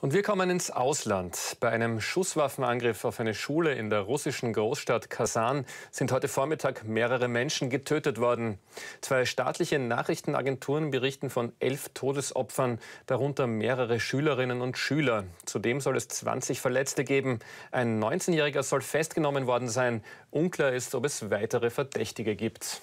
Und wir kommen ins Ausland. Bei einem Schusswaffenangriff auf eine Schule in der russischen Großstadt Kasan sind heute Vormittag mehrere Menschen getötet worden. Zwei staatliche Nachrichtenagenturen berichten von elf Todesopfern, darunter mehrere Schülerinnen und Schüler. Zudem soll es 20 Verletzte geben. Ein 19-Jähriger soll festgenommen worden sein. Unklar ist, ob es weitere Verdächtige gibt.